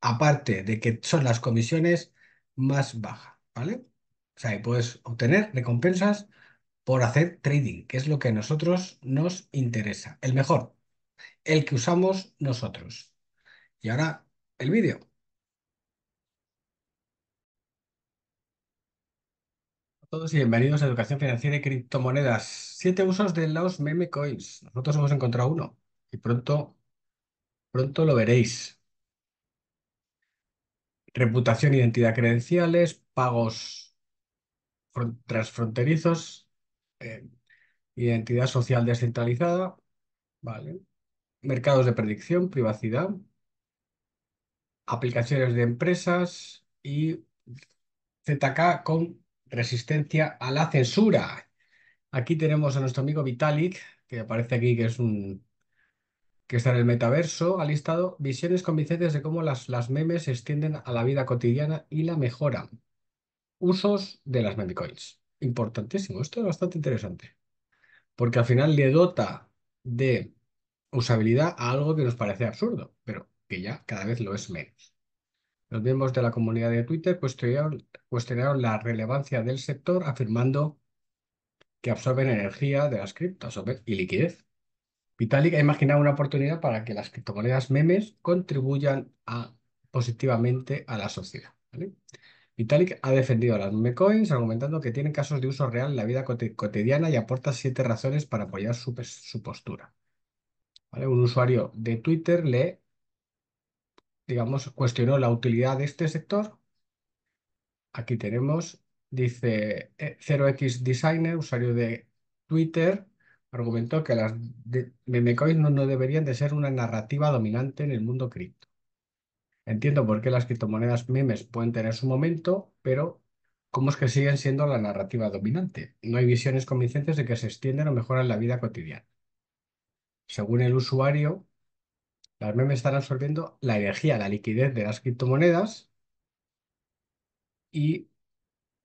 aparte de que son las comisiones más bajas, ¿vale? O sea, y puedes obtener recompensas por hacer trading, que es lo que a nosotros nos interesa, el mejor, el que usamos nosotros. Y ahora el vídeo. A todos y bienvenidos a Educación Financiera y Criptomonedas. Siete usos de los meme coins. Nosotros hemos encontrado uno y pronto, pronto lo veréis reputación, identidad, credenciales, pagos transfronterizos, eh, identidad social descentralizada, ¿vale? mercados de predicción, privacidad, aplicaciones de empresas y ZK con resistencia a la censura. Aquí tenemos a nuestro amigo Vitalik, que aparece aquí que es un que está en el metaverso, ha listado visiones convincentes de cómo las, las memes se extienden a la vida cotidiana y la mejoran. Usos de las memecoins. Importantísimo, esto es bastante interesante, porque al final le dota de usabilidad a algo que nos parece absurdo, pero que ya cada vez lo es menos. Los miembros de la comunidad de Twitter cuestionaron, cuestionaron la relevancia del sector afirmando que absorben energía de las criptas y liquidez. Vitalik ha imaginado una oportunidad para que las criptomonedas memes contribuyan positivamente a la sociedad. Vitalik ha defendido a las memecoins argumentando que tienen casos de uso real en la vida cotidiana y aporta siete razones para apoyar su, postura. Un usuario de Twitter le, digamos, cuestionó la utilidad de este sector. Aquí tenemos, dice 0x eh, Designer, usuario de Twitter, argumentó que las memecoins no, deberían de ser una narrativa dominante en el mundo cripto. Entiendo por qué las criptomonedas memes pueden tener su momento, pero ¿cómo es que siguen siendo la narrativa dominante? No hay visiones convincentes de que se extienden o mejoran la vida cotidiana. Según el usuario, las memes están absorbiendo la energía, la liquidez de las criptomonedas y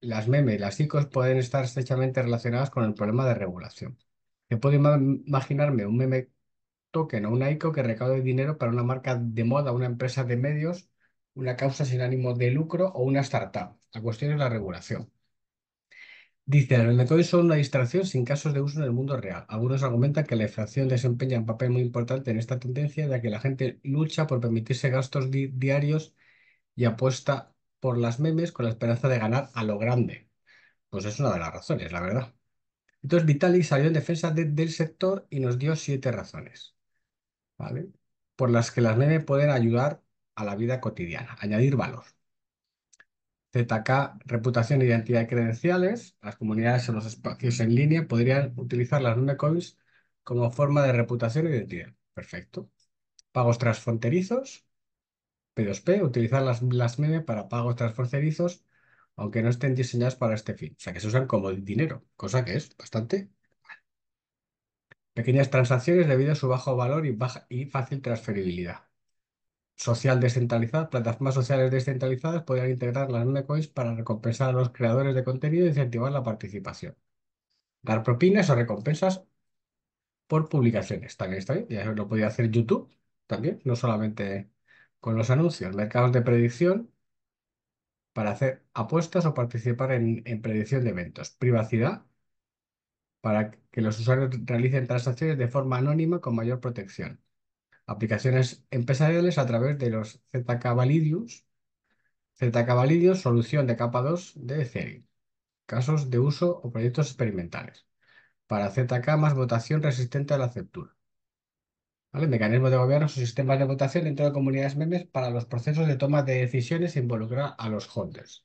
las memes las ICOs pueden estar estrechamente relacionadas con el problema de regulación. Yo puedo imaginarme un meme token o una ICO que recaude dinero para una marca de moda, una empresa de medios, una causa sin ánimo de lucro o una startup. La cuestión es la regulación. Dice, los metodos son una distracción sin casos de uso en el mundo real. Algunos argumentan que la inflación desempeña un papel muy importante en esta tendencia, ya que la gente lucha por permitirse gastos diarios y apuesta por las memes con la esperanza de ganar a lo grande. Pues es una de las razones, la verdad. Entonces Vitali salió en defensa del sector y nos dio siete razones, ¿vale? Por las que las meme pueden ayudar a la vida cotidiana, añadir valor. ZK, reputación, e identidad y credenciales. Las comunidades o los espacios en línea podrían utilizar las coins como forma de reputación e identidad. Perfecto. Pagos transfronterizos. P2P, utilizar las, las para pagos transfronterizos aunque no estén diseñadas para este fin. O sea, que se usan como dinero, cosa que es bastante. Pequeñas transacciones debido a su bajo valor y, baja y fácil transferibilidad. Social descentralizada. Plataformas sociales descentralizadas podrían integrar las M-Coins para recompensar a los creadores de contenido e incentivar la participación. Dar propinas o recompensas por publicaciones. También está ahí. Ya lo podía hacer YouTube también, no solamente con los anuncios. Mercados de predicción para hacer apuestas o participar en, predicción de eventos. Privacidad, para que los usuarios realicen transacciones de forma anónima con mayor protección. Aplicaciones empresariales a través de los ZK Validius. ZK Validius, solución de capa 2 de Ethereum. Casos de uso o proyectos experimentales. Para ZK más votación resistente a la aceptura. Mecanismo de gobierno sus sistemas de votación dentro de comunidades memes para los procesos de toma de decisiones e involucrar a los holders.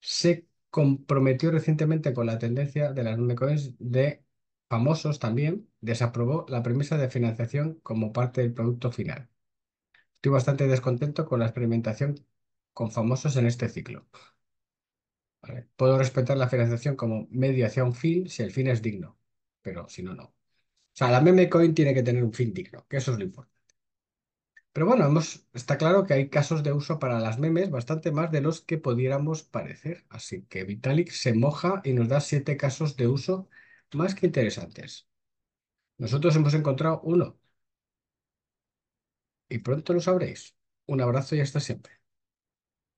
Se comprometió recientemente con la tendencia de las memecoins de famosos también, desaprobó la premisa de financiación como parte del producto final. Estoy bastante descontento con la experimentación con famosos en este ciclo. Puedo respetar la financiación como medio hacia un fin si el fin es digno, pero si no, no. O sea, la meme coin tiene que tener un fin digno, que eso es lo importante. Pero bueno, está claro que hay casos de uso para las memes bastante más de los que pudiéramos parecer. Así que Vitalik se moja y nos da siete casos de uso más que interesantes. Nosotros hemos encontrado uno. Y pronto lo sabréis. Un abrazo y hasta siempre.